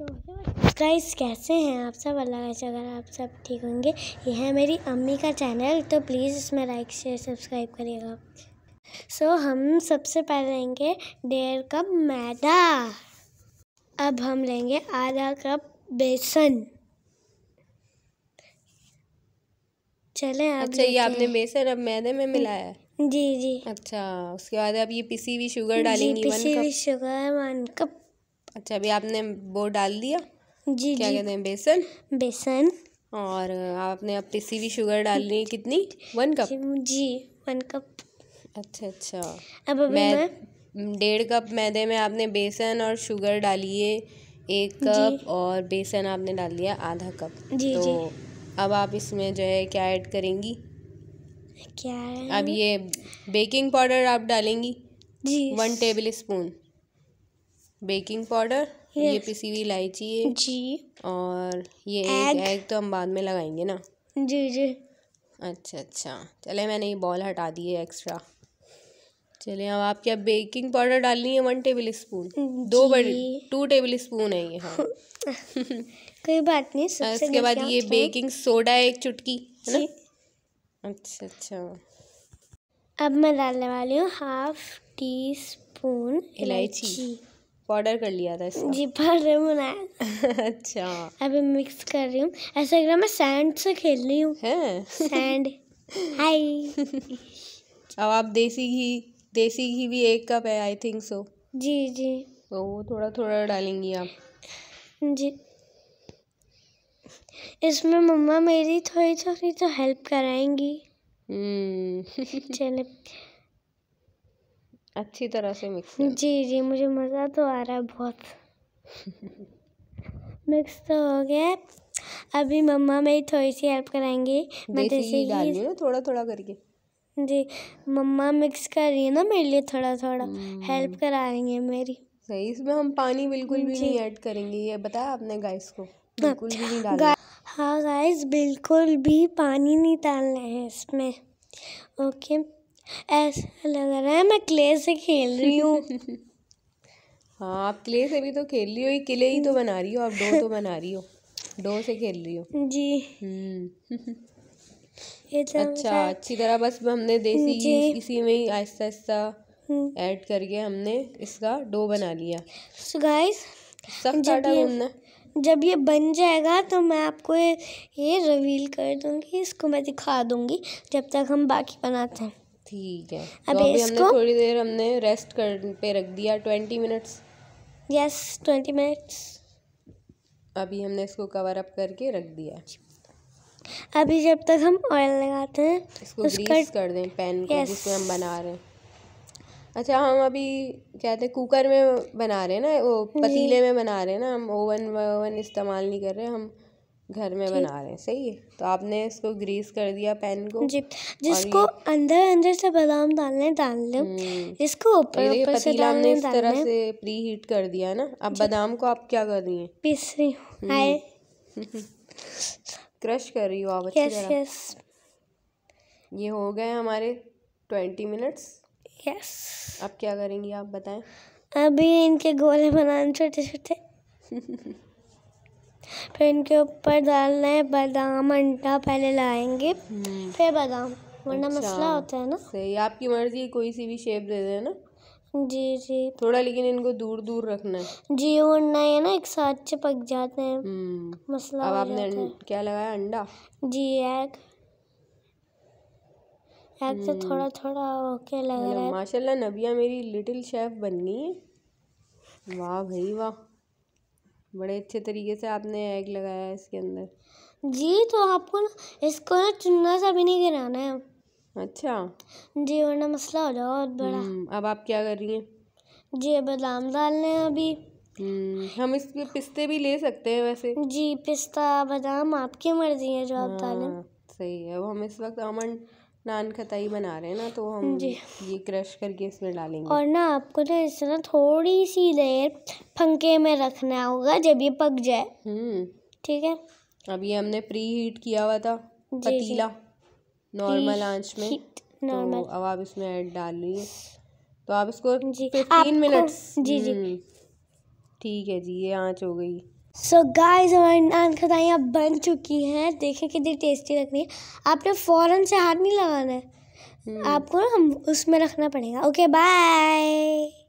Guys कैसे हैं आप सब अल्लाह का अगर आप सब ठीक होंगे यह है मेरी अम्मी का चैनल तो प्लीज़ इसमें लाइक शेयर सब्सक्राइब करिएगा सो so, हम सबसे पहले लेंगे डेढ़ कप मैदा अब हम लेंगे आधा कप बेसन चले आप अच्छा ये आपने बेसन अब मैदे में मिलाया जी जी अच्छा उसके बाद आप ये पिसी हुई शुगर डालेंगे पिसी हुई शुगर वन कप अच्छा अभी आपने वो डाल दिया जी क्या कहते हैं बेसन बेसन और आपने अब पिसी हुई शुगर डालनी है कितनी वन कप जी वन कप अच्छा अच्छा अब अभी मैं, मैं डेढ़ कप मैदे में आपने बेसन और शुगर डाली है एक कप और बेसन आपने डाल दिया आधा कप जी तो जी अब आप इसमें जो है क्या ऐड करेंगी क्या है अब ये बेकिंग पाउडर आप डालेंगी जी one tablespoon baking powder ये पिसी हुई इलायची है जी और ये एग एग तो हम बाद में लगाएंगे ना जी जी अच्छा अच्छा चले मैंने ये बॉल हटा दी है एक्स्ट्रा चले अब आप क्या बेकिंग पाउडर डालनी है वन टेबल स्पून दो बड़े टू टेबल स्पून है ये हाँ कोई बात नहीं सबसे उसके बाद ये बेकिंग सोडा एक चुटकी है ना अच्छा अच्छा अब मैं डालने वाली हूँ हाफ टी स्पून इलायची पाउडर कर लिया था इसका जी पाउडर बनाया अच्छा अभी मिक्स कर रही हूँ ऐसा लग रहा मैं सैंड से खेल रही हूँ सैंड हाय अब आप देसी घी देसी घी भी एक कप है आई थिंक सो जी जी तो वो थोड़ा थोड़ा डालेंगी आप जी इसमें मम्मा मेरी थोड़ी थोड़ी तो हेल्प कराएंगी हम्म चले अच्छी तरह से मिक्स जी जी मुझे मज़ा तो आ रहा है बहुत मिक्स तो हो गया अभी मम्मा मेरी थोड़ी सी हेल्प कराएंगी मैं देसी डाल रही हूँ थोड़ा थोड़ा करके जी मम्मा मिक्स कर रही है ना मेरे लिए थोड़ा थोड़ा हेल्प करा रही है मेरी सही इसमें हम पानी बिल्कुल भी नहीं ऐड करेंगे ये बताया आपने गाइस को अच्छा, बिल्कुल भी नहीं डालना हाँ गाइस बिल्कुल भी पानी नहीं डालना है इसमें ओके ऐसा लग रहा है मैं क्ले से खेल रही हूँ हाँ आप क्ले से भी तो खेल रही हो ये किले ही तो बना रही हो आप डो तो बना रही हो डो से खेल रही हो जी हम्म। अच्छा अच्छी तरह बस हमने देसी इसी में ही आहिस्ता आहिस्ता हम्म। ऐड करके हमने इसका डो बना लिया सो गाइस जब ये जब ये बन जाएगा तो मैं आपको ये, ये रिवील कर दूंगी इसको मैं दिखा दूंगी जब तक हम बाकी बनाते हैं ठीक है अब तो अभी इसको हमने थोड़ी देर हमने रेस्ट कर पे रख दिया twenty minutes yes twenty minutes अभी हमने इसको कवर अप करके रख दिया अभी जब तक हम ऑयल लगाते हैं इसको ग्रीस कर दें पैन को जिसमें हम बना रहे हैं अच्छा हम अभी कहते हैं कुकर में बना रहे हैं ना वो पतीले में बना रहे हैं ना हम ओवन ओवन इस्तेमाल नहीं कर रहे हम घर में बना रहे हैं सही है तो आपने इसको ग्रीस कर दिया पैन को जी जिसको अंदर अंदर से बादाम डालने डाल लो हम्म। इसको ऊपर ऊपर से डालने इस तरह से प्री हीट कर दिया ना अब बादाम को आप क्या कर रही हैं पीस रही हूँ क्रश हम्म। कर रही हो आप अच्छी तरह यस ये हो गए हमारे ट्वेंटी मिनट्स यस अब क्या करेंगी आप बताएं अभी इनके गोले बनाने छोटे छोटे फिर इनके ऊपर डालना है बादाम अंडा पहले लाएंगे हम्म। फिर बादाम वरना अच्छा, मसला होता है ना सही आपकी मर्जी कोई सी भी शेप दे देना जी जी थोड़ा लेकिन इनको दूर दूर रखना है जी वरना ये ना एक साथ से पक जाते हैं हम्म। मसला अब आपने अं- क्या लगाया अंडा जी एग एग से थोड़ा थोड़ा ओके लग रहा है माशाल्लाह नबिया मेरी लिटिल शेफ बन गई है वाह भाई वाह बड़े अच्छे तरीके से आपने एग लगाया है इसके अंदर जी तो आपको ना इसको ना चुनना सा भी नहीं गिराना है अच्छा जी वरना मसला हो जाएगा बहुत बड़ा हम्म, अब आप क्या कर रही हैं जी बादाम डालने हैं अभी हम्म, हम इसमें पिस्ते भी ले सकते हैं वैसे जी पिस्ता बादाम आपकी मर्जी है जो आप डालें हाँ, सही है अब हम इस वक्त आमंड नान खताई बना रहे हैं ना तो हम ये क्रश करके इसमें डालेंगे और ना आपको ना इस तरह थोड़ी सी देर पंखे में रखना होगा जब ये पक जाए हम्म। ठीक है अब ये हमने प्री हीट किया हुआ था पतीला नॉर्मल आंच में तो अब आप इसमें ऐड डाल लीजिए तो आप इसको फिफ्टीन मिनट्स जी जी हम्म। ठीक है जी ये आँच हो गई सो गाइस हमारी नान खटाइयाँ बन चुकी हैं देखें कितनी टेस्टी लग रही है आपने फ़ौरन से हाथ नहीं लगाना है हम्म। आपको हम उसमें रखना पड़ेगा ओके बाय